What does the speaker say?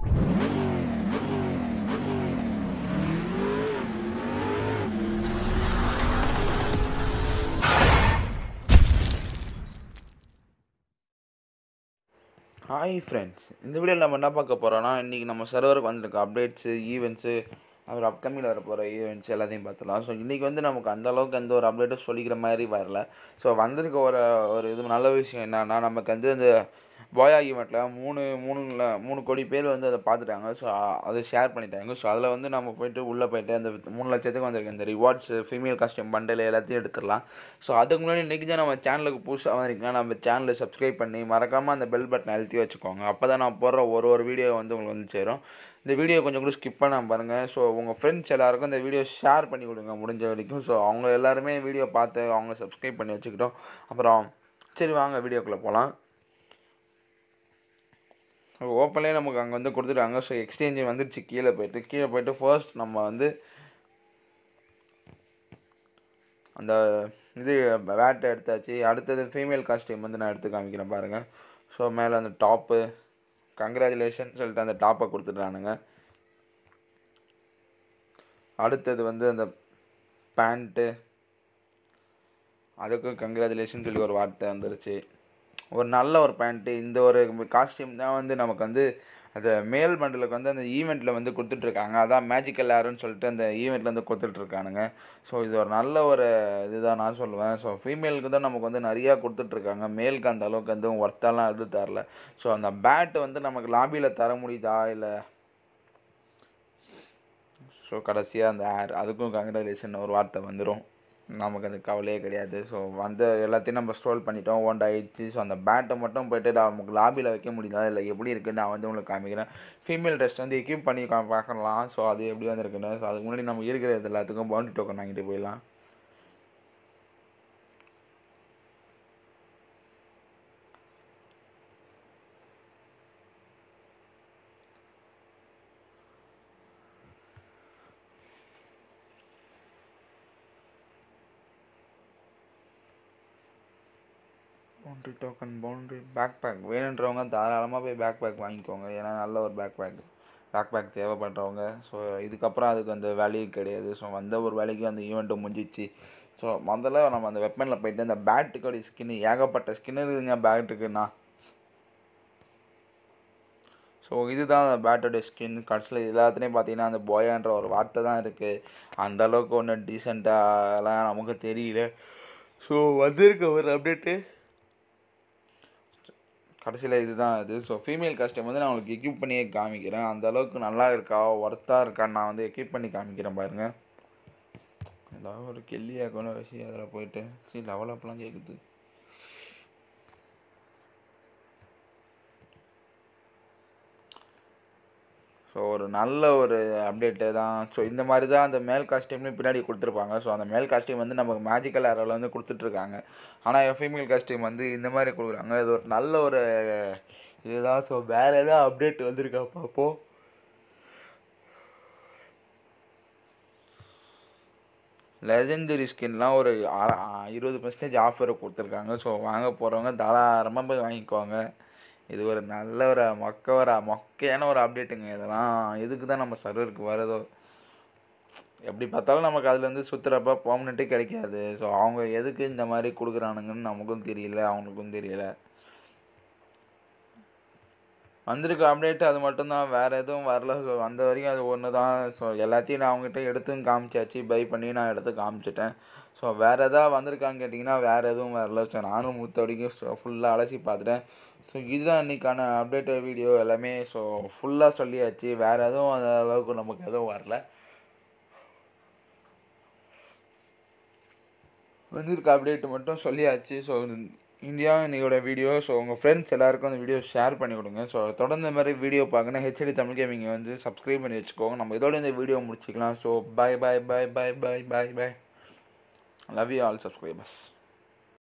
hi friends இந்த வீடியோவில் நம்ம என்ன பார்க்க போகிறோன்னா இன்றைக்கி நம்ம சர்வருக்கு வந்திருக்க அப்டேட்ஸு ஈவெண்ட்ஸு அவர் அப்கமிங்கில் வர போகிற ஈவெண்ட்ஸ் எல்லாத்தையும் பார்த்துலாம் ஸோ இன்றைக்கி வந்து நமக்கு அந்தளவுக்கு எந்த ஒரு அப்டேட்டும் சொல்லிக்கிற மாதிரி வரல ஸோ வந்திருக்க ஒரு ஒரு இது நல்ல விஷயம் என்னென்னா நமக்கு வந்து அந்த போயா ஈவெண்ட்டில் மூணு மூணுல மூணு கோடி பேர் வந்து அதை பார்த்துட்டாங்க ஸோ அதை ஷேர் பண்ணிட்டாங்க ஸோ அதில் வந்து நம்ம போய்ட்டு உள்ளே போய்ட்டு அந்த மூணு லட்சத்துக்கு வந்திருக்க இந்த ரிவார்ட்ஸ் ஃபீமேல் காஸ்டியூம் பண்டில் எல்லாத்தையும் எடுத்துடலாம் ஸோ அதுக்கு முன்னாடி இன்றைக்கி தான் நம்ம சேனலுக்கு புதுசாக வந்திருக்கீங்கன்னா நம்ம சேனலை சப்ஸ்கிரைப் பண்ணி மறக்காமல் அந்த பெல் பட்டனை அழுத்தி வச்சுக்கோங்க அப்போ தான் நான் போடுற ஒரு ஒரு வீடியோ வந்து உங்களுக்கு வந்து சேரும் இந்த வீடியோ கொஞ்சம் கூட ஸ்கிப் பண்ணாமல் பாருங்கள் ஸோ உங்கள் ஃப்ரெண்ட்ஸ் எல்லாருக்கும் இந்த வீடியோ ஷேர் பண்ணி கொடுங்க முடிஞ்ச வரைக்கும் ஸோ அவங்க எல்லாருமே வீடியோ பார்த்து அவங்க சப்ஸ்கிரைப் பண்ணி வச்சுக்கிட்டோம் அப்புறம் சரி வாங்க வீடியோக்குள்ளே போகலாம் ஓப்பன்லேயே நமக்கு அங்கே வந்து கொடுத்துட்டாங்க ஸோ எக்ஸ்சேஞ்சு வந்துடுச்சு கீழே போயிட்டு கீழே போயிட்டு ஃபர்ஸ்ட் நம்ம வந்து அந்த இது வேட்டை எடுத்தாச்சு அடுத்தது ஃபீமேல் காஸ்டியூம் வந்து நான் எடுத்து காமிக்கிறேன் பாருங்கள் ஸோ மேலே அந்த டாப்பு கங்க்ராச்சுலேஷன் சொல்லிட்டு அந்த டாப்பை கொடுத்துட்றானுங்க அடுத்தது வந்து அந்த பேண்ட்டு அதுக்கும் கங்க்ராச்சுலேஷன் சொல்லி ஒரு வார்த்தை வந்துருச்சு ஒரு நல்ல ஒரு பேண்ட்டு இந்த ஒரு காஸ்ட்யூம் தான் வந்து நமக்கு வந்து அந்த மேல் மண்டலுக்கு வந்து அந்த ஈவெண்ட்டில் வந்து கொடுத்துட்ருக்காங்க அதான் மேஜிக்கல் ஏருன்னு சொல்லிட்டு அந்த ஈவெண்ட்டில் வந்து கொடுத்துட்ருக்கானுங்க ஸோ இது ஒரு நல்ல ஒரு இதுதான் நான் சொல்லுவேன் ஸோ ஃபீமேலுக்கு தான் நமக்கு வந்து நிறையா கொடுத்துட்ருக்காங்க மேலுக்கு அந்த அளவுக்கு வந்து ஒர்த்தெல்லாம் இது தரல ஸோ அந்த பேட்டு வந்து நமக்கு லாபியில் தர முடியுதா இல்லை ஸோ கடைசியாக அந்த ஏர் அதுக்கும் கங்க்ராச்சுலேஷன் ஒரு வார்த்தை வந்துடும் நமக்கு அந்த கவலையே கிடையாது ஸோ வந்து எல்லாத்தையும் நம்ம ஸ்ட்ரோல் பண்ணிட்டோம் ஒன் ஆயிடுச்சு ஸோ அந்த பேட்டை மட்டும் போயிட்டு நமக்கு லாபியில் வைக்க முடியுதா இல்லை எப்படி இருக்குன்னு நான் வந்து உங்களுக்கு காமிக்கிறேன் ஃபீமேல் ட்ரெஸ் வந்து எக்யூப் பண்ணி பார்க்கலாம் ஸோ அது எப்படி வந்துருக்குன்னு ஸோ அதுக்கு முன்னாடி நம்ம இருக்கிற எல்லாத்துக்கும் பவுண்டரி டோக்கன் வாங்கிட்டு போயிடலாம் boundary token boundary pack pack வேணுன்றவங்க தாராளமாக போய் பேக் பேக் வாங்கிக்கோங்க ஏன்னா நல்ல ஒரு பேக் பேக் பேக் பேக் தேவைப்படுறவங்க ஸோ இதுக்கப்புறம் அதுக்கு அந்த வேல்யூ கிடையாது ஸோ வந்த ஒரு வேலைக்கு அந்த ஈவெண்ட்டு முடிஞ்சிச்சு ஸோ முதல்ல நம்ம அந்த வெப்பனில் போயிட்டு அந்த பேட்டுக்கோடைய ஸ்கின்னு ஏகப்பட்ட ஸ்கின் இருக்குதுங்க பேட்டுக்குன்னா ஸோ இதுதான் அந்த பேட்டோடைய ஸ்கின் கடைசியில் எல்லாத்துலேயும் பார்த்தீங்கன்னா அந்த போயான்ற ஒரு வார்த்தை தான் இருக்குது அந்தளவுக்கு ஒன்றும் டீசெண்டாகலாம் நமக்கு தெரியல ஸோ வந்திருக்க ஒரு அப்டேட்டு கடைசியில் இதுதான் இது ஸோ ஃபீமேல் கஸ்டம் வந்து நான் உங்களுக்கு எக்யூப் பண்ணியே காமிக்கிறேன் அந்த அளவுக்கு நல்லா இருக்கா ஒர்த்தாக இருக்கான்னு நான் வந்து எக்யூப் பண்ணி காமிக்கிறேன் பாருங்கள் ஏதாவது ஒரு கெல்லியாக கொண்டு வச்சு அதில் போயிட்டு சரி லெவலப்லாம் கேட்குது ஸோ ஒரு நல்ல ஒரு அப்டேட்டு தான் ஸோ இந்த மாதிரி தான் அந்த மேல் காஸ்டியூம்னு பின்னாடி கொடுத்துருப்பாங்க ஸோ அந்த மேல் காஸ்டியூம் வந்து நமக்கு மேஜிக்கல் ஆரோவில் வந்து கொடுத்துட்ருக்காங்க ஆனால் ஃபீமேல் காஸ்டியூம் வந்து இந்த மாதிரி கொடுக்குறாங்க இது ஒரு நல்ல ஒரு இதுதான் ஸோ வேறு எதாவது அப்டேட் வந்திருக்கா பார்ப்போம் லெஜெண்டரி ஸ்கின்லாம் ஒரு இருபது பர்சன்டேஜ் ஆஃபர் கொடுத்துருக்காங்க ஸோ வாங்க போகிறவங்க தாராளமாக போய் வாங்கிக்குவாங்க இது ஒரு நல்ல ஒரு மொக்க ஒரு மொக்கையான ஒரு அப்டேட்டுங்க இதெல்லாம் எதுக்கு தான் நம்ம சர்வருக்கு வரதோ எப்படி பார்த்தாலும் நமக்கு அதுலேருந்து சுற்றுறப்ப பர்மனெண்ட்டே கிடைக்காது ஸோ அவங்க எதுக்கு இந்த மாதிரி கொடுக்குறானுங்கன்னு நமக்கும் தெரியல அவங்களுக்கும் தெரியல வந்திருக்க அப்டேட் அது மட்டும்தான் வேறு எதுவும் வரல ஸோ வந்த வரைக்கும் அது ஒன்று தான் ஸோ எல்லாத்தையும் நான் அவங்ககிட்ட எடுத்தும் காமிச்சாச்சு பை பண்ணி நான் எடுத்து காமிச்சிட்டேன் ஸோ வேறு எதாவது வந்திருக்கான்னு கேட்டிங்கன்னா வேறு எதுவும் வரல ஸோ நானும் மூத்த வரைக்கும் ஃபுல்லாக அலசி பார்த்துட்டேன் ஸோ இதுதான் இன்றைக்கான அப்டேட் வீடியோ எல்லாமே ஸோ ஃபுல்லாக சொல்லியாச்சு வேறு எதுவும் அந்த அளவுக்கு நமக்கு எதுவும் வரல வந்திருக்க அப்டேட் மட்டும் சொல்லியாச்சு ஸோ இந்தியா இன்றைக்கோட வீடியோ ஸோ உங்கள் ஃப்ரெண்ட்ஸ் எல்லாருக்கும் அந்த வீடியோ ஷேர் பண்ணி கொடுங்க ஸோ தொடர்ந்து மாதிரி வீடியோ பார்க்குன்னா ஹெச்டி தமிழ் கேமிங்க வந்து சப்ஸ்கிரைப் பண்ணி வச்சுக்கோங்க நம்ம இதோட இந்த வீடியோ முடிச்சிக்கலாம் so bye bye bye bye bye bye bye love you all subscribers